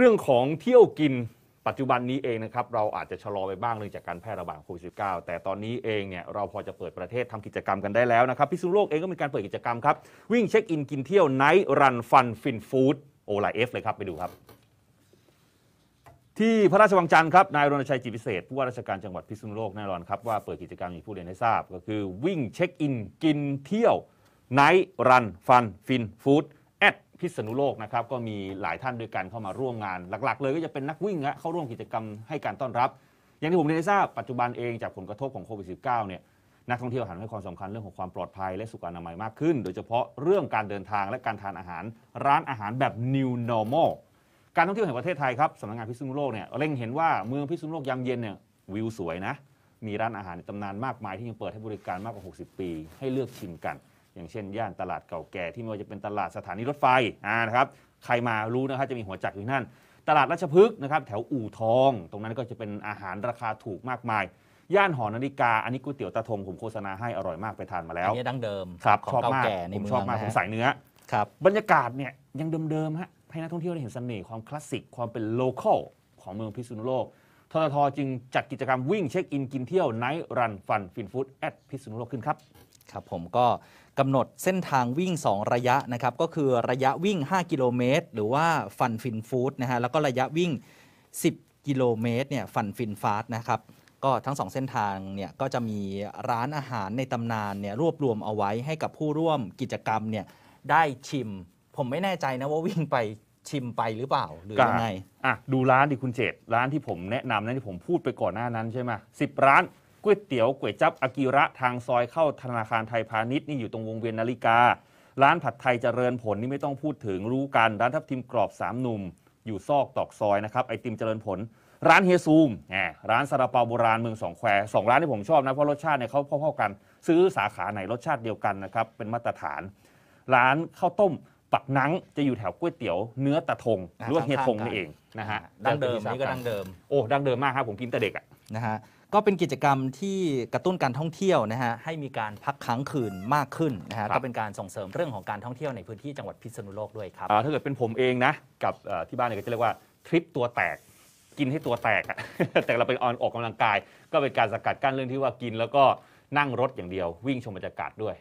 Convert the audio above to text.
เรื่องของเที่ยวกินปัจจุบันนี้เองนะครับเราอาจจะชะลอไปบ้างเนื่องจากการแพร่ระบาดโควิดสิแต่ตอนนี้เองเนี่ยเราพอจะเปิดประเทศทำกิจกรรมกันได้แล้วนะครับพิษณุโลกเองก็มีการเปิดกิจกรรมครับ วิ่งเช็คอินกินเที่ยวไนท์รันฟันฟินฟู้ดโอไลเอฟเลยครับไปดูครับ ที่พระราชวังจันทร์ครับนายรณชัยจิตพิเศษผู้ว่าราชการจังหวัดพิษณุโลกแน่นอนครับว่าเปิดกิจกรรมมีผู้เรียนให้ทราบก็คือวิ่งเช็คอินกินเที่ยวไนท์รันฟันฟินฟู้ดพิษณุโลกนะครับก็มีหลายท่านด้วยกันเข้ามาร่วมงานหลักๆเลยก็จะเป็นนักวิ่งฮะเข้าร่วมกิจกรรมให้การต้อนรับ อย่างที่ผมได้ทราบปัจจุบันเองจากผลกระทบของโควิด -19 เนี่ยนักท่องเที่ยวหันให้ความสำคัญเรื่องของความปลอดภัยและสุขอนามัยมากขึ้น โดยเฉพาะเรื่องการเดินทางและการทานอาหารร้านอาหารแบบ new normal การท่องเที่ยวแห่งประเทศไทยครับสำนักงานพิษณุโลกเนี่ยเร่งเห็นว่าเมืองพิษณุโลกยามเย็นเนี่ยวิวสวยนะมีร้านอาหารตำนานมากมายที่ยังเปิดให้บริการมากกว่า 60 ปีให้เลือกชิมกันอย่างเช่นย่านตลาดเก่าแก่ที่ไม่ว่าจะเป็นตลาดสถานีรถไฟนะครับใครมารู้นะครับจะมีหัวจักอยู่นั่น ตลาดราชพฤกษ์นะครับแถวอู่ทอง ตรงนั้นก็จะเป็นอาหารราคาถูกมากมายย่านหอนาฬิกา อันนี้ก๋วยเตี๋ยวตาทง ผมโฆษณาให้อร่อยมากไปทานมาแล้วอันนี้ดั้งเดิมครับชอบมากผมชอบมาก ผมสายเนื้อครับบรรยากาศเนี่ยยังเดิมๆฮะให้นักท่องเที่ยวได้เห็นเสน่ห์ความคลาสสิกความเป็นโลเคอลของเมืองพิษณุโลก ทททจึงจัดกิจกรรมวิ่งเช็คอินกินเที่ยวไนท์รันฟันฟินฟู้ดแอดพิษณุโลกขึ้นครับครับผมก็กำหนดเส้นทางวิ่ง 2 ระยะนะครับ ก็คือระยะวิ่ง 5 กิโลเมตร หรือว่าฟันฟินฟูดนะฮะแล้วก็ระยะวิ่ง 10 กิโลเมตรเนี่ยฟันฟินฟาสนะครับก็ทั้ง 2 เส้นทางเนี่ยก็จะมีร้านอาหารในตำนานเนี่ยรวบรวมเอาไว้ให้กับผู้ร่วมกิจกรรมเนี่ยได้ชิม ผมไม่แน่ใจนะว่าวิ่งไปชิมไปหรือเปล่าหรือยังไงอ่ะดูร้านดิคุณเจตร้านที่ผมแนะนำนั้นที่ผมพูดไปก่อนหน้านั้นใช่ไหมสิบร้านก๋วยเตี๋ยวก๋วยจับอากิระทางซอยเข้าธนาคารไทยพาณิชย์นี่อยู่ตรงวงเวียนนาฬิกา ร้านผัดไทยเจริญผลนี่ไม่ต้องพูดถึงรู้กัน ร้านทับทิมกรอบสามหนุ่ม อยู่ซอกตอกซอยนะครับไอติมเจริญผล ร้านเฮซูมแหมร้านซาลาเปาโบราณเมืองสองแควสองร้านที่ผมชอบนะเพราะรสชาติเนี่ยเขาพ่อๆกันซื้อสาขาไหนรสชาติเดียวกันนะครับ เป็นมาตรฐาน ร้านข้าวต้มปักนังจะอยู่แถวก๋วยเตี๋ยวเนื้อตะทงหรือว่าเฮทงนี่เองนะฮะดั้งเดิมนี่ก็ดั้งเดิมโอ้ดั้งเดิมมากครับผมกินแต่เด็กอะนะฮะก็เป็นกิจกรรมที่กระตุ้นการท่องเที่ยวนะฮะให้มีการพักค้างคืนมากขึ้นนะฮะก็เป็นการส่งเสริมเรื่องของการท่องเที่ยวในพื้นที่จังหวัดพิษณุโลกด้วยครับถ้าเกิดเป็นผมเองนะกับที่บ้านเนี่ยก็จะเรียกว่าทริปตัวแตกกินให้ตัวแตกอะแต่เราไปออนออกกำลังกาย ก็เป็นการสกัดกั้นเรื่องที่ว่ากินแล้วก็นั่งรถอย่างเดียว วิ่งชมบรรยากาศด้วย